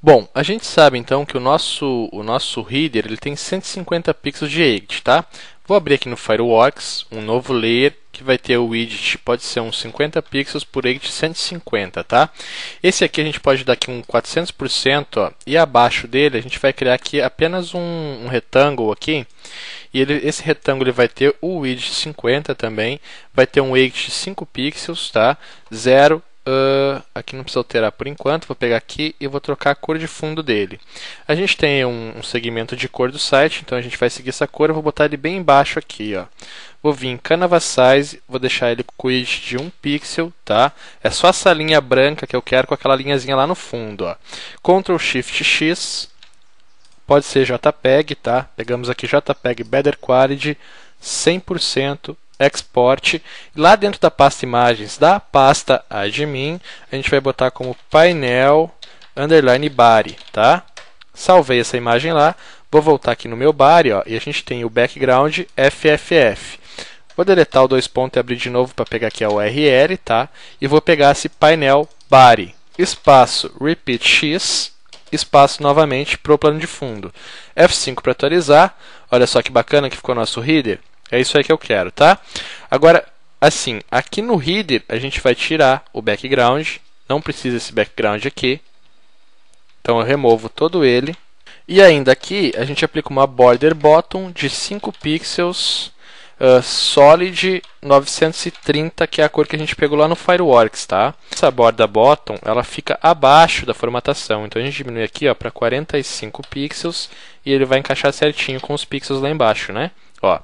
Bom, a gente sabe então que o nosso, o nosso reader ele tem 150 pixels de edge, tá? Vou abrir aqui no Fireworks um novo layer que vai ter o widget, pode ser uns 50 pixels por edge 150, tá? Esse aqui a gente pode dar aqui um 400%, ó, e abaixo dele a gente vai criar aqui apenas um, um retângulo aqui, e ele, esse retângulo ele vai ter o widget 50 também, vai ter um edge 5 pixels, tá? 0, Uh, aqui não precisa alterar por enquanto, vou pegar aqui e vou trocar a cor de fundo dele. A gente tem um, um segmento de cor do site, então a gente vai seguir essa cor, eu vou botar ele bem embaixo aqui, ó. Vou vir em Canva Size, vou deixar ele com width de 1 pixel, tá? É só essa linha branca que eu quero com aquela linhazinha lá no fundo, ó. Ctrl Shift X, pode ser JPEG, tá? Pegamos aqui JPEG Better Quality, 100% export. Lá dentro da pasta imagens da pasta admin, a gente vai botar como painel underline body, tá? Salvei essa imagem lá. Vou voltar aqui no meu body, ó, e a gente tem o background FFF. Vou deletar o dois pontos e abrir de novo para pegar aqui a URL, tá? E vou pegar esse painel body, espaço repeat x, espaço novamente para o plano de fundo. F5 para atualizar. Olha só que bacana que ficou nosso header. É isso aí que eu quero, tá? Agora, assim, aqui no header a gente vai tirar o background. Não precisa esse background aqui. Então eu removo todo ele. E ainda aqui a gente aplica uma border bottom de 5 pixels uh, solid 930, que é a cor que a gente pegou lá no Fireworks, tá? Essa borda bottom, ela fica abaixo da formatação. Então a gente diminui aqui, ó, para 45 pixels e ele vai encaixar certinho com os pixels lá embaixo, né? Ó.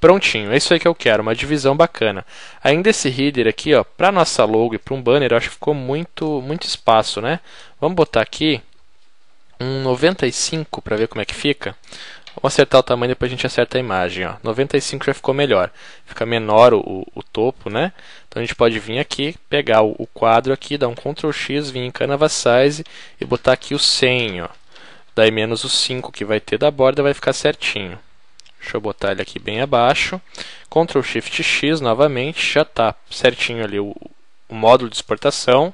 Prontinho, é isso aí que eu quero, uma divisão bacana. Ainda esse header aqui, ó, para nossa logo e para um banner, eu acho que ficou muito, muito espaço, né? Vamos botar aqui um 95 para ver como é que fica. Vamos acertar o tamanho, depois a gente acerta a imagem. Ó. 95 já ficou melhor. Fica menor o, o topo, né? Então a gente pode vir aqui, pegar o, o, quadro aqui, dar um Ctrl X, vir em Canva Size e botar aqui o 100. Ó. Daí menos o 5 que vai ter da borda vai ficar certinho. Deixa eu botar ele aqui bem abaixo. Ctrl Shift X novamente, já está certinho ali o, o, módulo de exportação.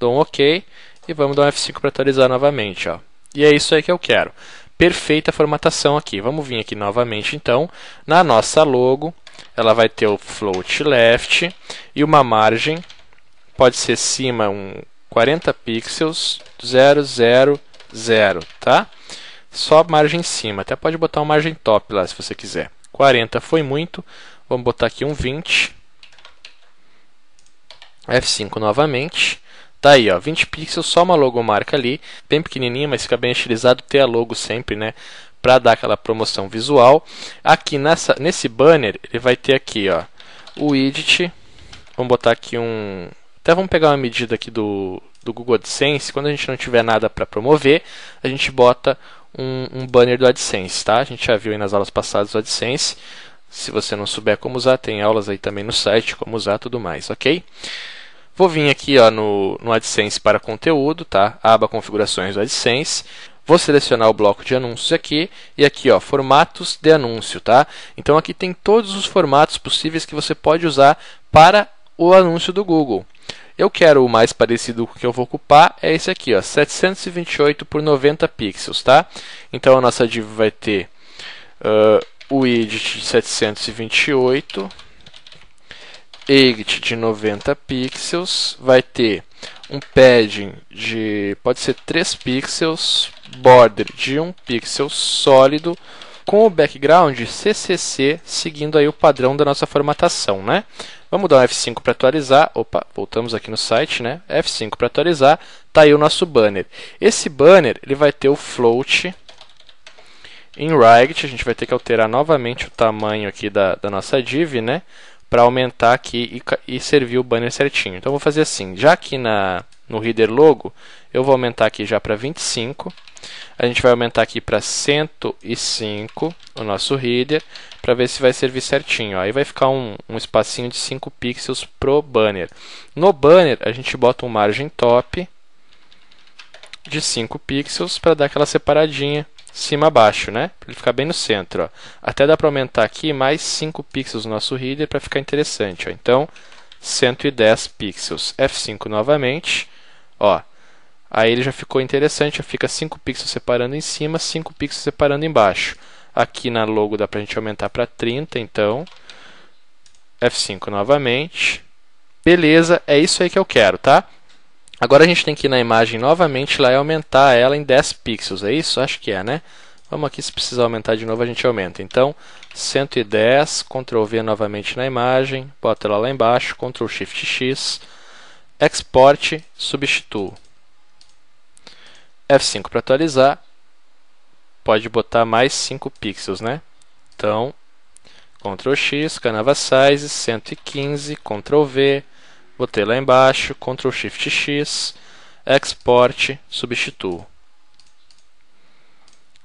Dou um OK e vamos dar um F5 para atualizar novamente. Ó. E é isso aí que eu quero. Perfeita formatação aqui. Vamos vir aqui novamente então na nossa logo. Ela vai ter o float left e uma margem. Pode ser cima um 40 pixels 000, tá? só margem em cima. Até pode botar uma margem top lá se você quiser. 40 foi muito. Vamos botar aqui um 20. F5 novamente. Tá aí, ó, 20 pixels, só uma logomarca ali, bem pequenininha, mas fica bem estilizado ter a logo sempre, né? Para dar aquela promoção visual. Aqui nessa, nesse banner, ele vai ter aqui, ó, o edit. Vamos botar aqui um. Até vamos pegar uma medida aqui do, do Google AdSense. Quando a gente não tiver nada para promover, a gente bota um, um banner do AdSense, tá? A gente já viu aí nas aulas passadas o AdSense. Se você não souber como usar, tem aulas aí também no site como usar tudo mais, ok? Vou vir aqui ó, no, no AdSense para conteúdo, tá? Aba configurações do AdSense. Vou selecionar o bloco de anúncios aqui e aqui ó, formatos de anúncio, tá? Então aqui tem todos os formatos possíveis que você pode usar para o anúncio do Google. Eu quero o mais parecido com o que eu vou ocupar, é esse aqui, ó, 728 por 90 pixels, tá? Então a nossa div vai ter uh, o edit de 728, edit de 90 pixels, vai ter um padding de pode ser 3 pixels, border de 1 pixel sólido, com o background CCC, seguindo aí o padrão da nossa formatação, né? Vamos dar um F5 para atualizar. Opa, voltamos aqui no site, né? F5 para atualizar. Tá aí o nosso banner. Esse banner, ele vai ter o float em right A gente vai ter que alterar novamente o tamanho aqui da, da nossa div, né? Para aumentar aqui e, e servir o banner certinho. Então, vou fazer assim. Já aqui na, no header logo, eu vou aumentar aqui já para 25. A gente vai aumentar aqui para 105 o nosso header para ver se vai servir certinho. Aí vai ficar um, um espacinho de 5 pixels pro banner. No banner a gente bota um margem top de 5 pixels para dar aquela separadinha cima baixo, né? Para ele ficar bem no centro, ó. Até dá para aumentar aqui mais 5 pixels no nosso header para ficar interessante, ó. Então, 110 pixels. F5 novamente Ó, aí ele já ficou interessante, já fica 5 pixels separando em cima, 5 pixels separando embaixo. Aqui na logo dá pra gente aumentar para 30, então. F5 novamente. Beleza, é isso aí que eu quero, tá? Agora a gente tem que ir na imagem novamente lá e aumentar ela em 10 pixels, é isso? Acho que é, né? Vamos aqui, se precisar aumentar de novo, a gente aumenta. Então, 110, Ctrl V novamente na imagem, bota ela lá embaixo, Ctrl Shift X, export, substituo. F5 para atualizar, pode botar mais 5 pixels, né? Então, Ctrl X, Canava Size, 115, Ctrl V, botei lá embaixo, Ctrl Shift X, export, substituo.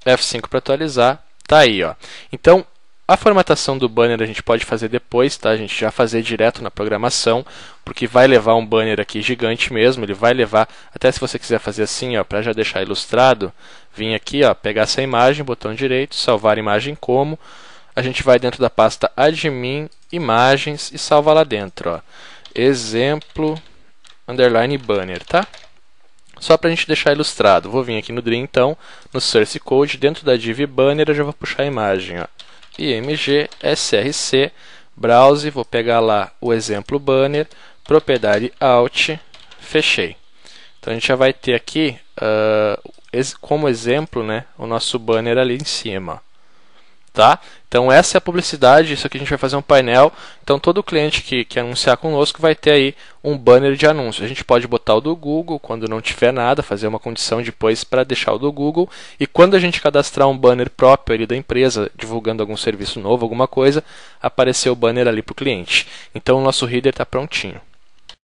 F5 para atualizar, tá aí, ó. Então, a formatação do banner a gente pode fazer depois, tá? A gente já fazer direto na programação, porque vai levar um banner aqui gigante mesmo, ele vai levar, até se você quiser fazer assim, ó, para já deixar ilustrado, vim aqui, ó, pegar essa imagem, botão direito, salvar imagem como, a gente vai dentro da pasta admin, imagens e salva lá dentro, ó. Exemplo underline banner, tá? Só para a gente deixar ilustrado, vou vir aqui no Dream então, no Source Code, dentro da div banner eu já vou puxar a imagem, ó img src browse, vou pegar lá o exemplo banner, propriedade alt, fechei. Então a gente já vai ter aqui uh, como exemplo né, o nosso banner ali em cima tá? Então essa é a publicidade, isso aqui a gente vai fazer um painel. Então todo cliente que, que anunciar conosco vai ter aí um banner de anúncio. A gente pode botar o do Google quando não tiver nada, fazer uma condição depois para deixar o do Google. E quando a gente cadastrar um banner próprio ali da empresa, divulgando algum serviço novo, alguma coisa, aparecer o banner ali para o cliente. Então o nosso reader está prontinho.